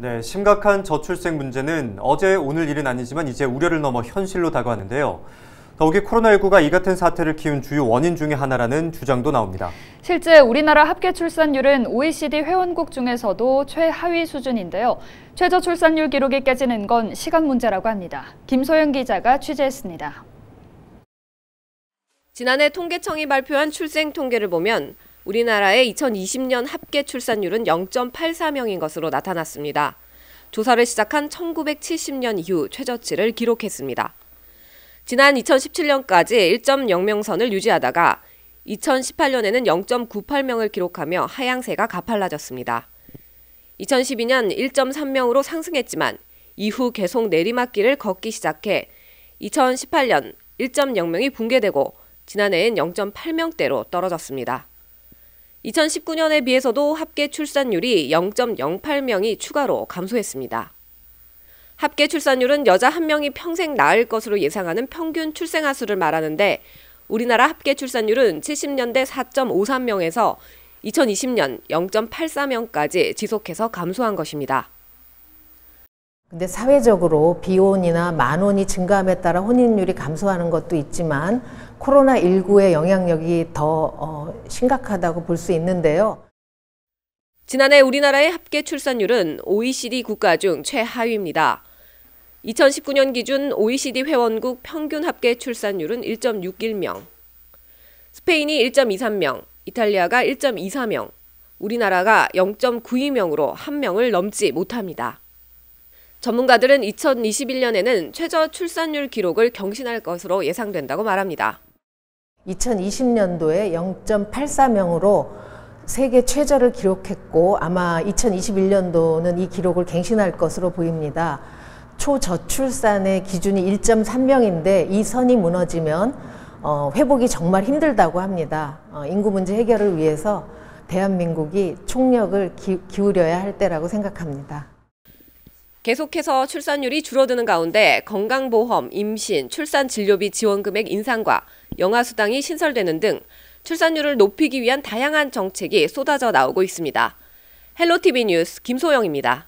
네, 심각한 저출생 문제는 어제 오늘 일은 아니지만 이제 우려를 넘어 현실로 다가왔는데요. 더욱이 코로나19가 이 같은 사태를 키운 주요 원인 중의 하나라는 주장도 나옵니다. 실제 우리나라 합계 출산율은 OECD 회원국 중에서도 최하위 수준인데요. 최저 출산율 기록이 깨지는 건 시간 문제라고 합니다. 김소영 기자가 취재했습니다. 지난해 통계청이 발표한 출생 통계를 보면 우리나라의 2020년 합계 출산율은 0.84명인 것으로 나타났습니다. 조사를 시작한 1970년 이후 최저치를 기록했습니다. 지난 2017년까지 1.0명선을 유지하다가 2018년에는 0.98명을 기록하며 하향세가 가팔라졌습니다. 2012년 1.3명으로 상승했지만 이후 계속 내리막길을 걷기 시작해 2018년 1.0명이 붕괴되고 지난해엔 0.8명대로 떨어졌습니다. 2019년에 비해서도 합계 출산율이 0.08명이 추가로 감소했습니다. 합계 출산율은 여자 한명이 평생 낳을 것으로 예상하는 평균 출생아 수를 말하는데 우리나라 합계 출산율은 70년대 4.53명에서 2020년 0.84명까지 지속해서 감소한 것입니다. 근데 사회적으로 비혼이나 만혼이 증가함에 따라 혼인율이 감소하는 것도 있지만 코로나19의 영향력이 더 어, 심각하다고 볼 수 있는데요. 지난해 우리나라의 합계 출산율은 OECD 국가 중 최하위입니다. 2019년 기준 OECD 회원국 평균 합계 출산율은 1.61명, 스페인이 1.23명, 이탈리아가 1.24명, 우리나라가 0.92명으로 1명을 넘지 못합니다. 전문가들은 2021년에는 최저 출산율 기록을 경신할 것으로 예상된다고 말합니다. 2020년도에 0.84명으로 세계 최저를 기록했고 아마 2021년도는 이 기록을 갱신할 것으로 보입니다. 초저출산의 기준이 1.3명인데 이 선이 무너지면 어, 회복이 정말 힘들다고 합니다. 어, 인구 문제 해결을 위해서 대한민국이 총력을 기, 기울여야 할 때라고 생각합니다. 계속해서 출산율이 줄어드는 가운데 건강보험, 임신, 출산 진료비 지원 금액 인상과 영아수당이 신설되는 등 출산율을 높이기 위한 다양한 정책이 쏟아져 나오고 있습니다. 헬로티비 뉴스 김소영입니다.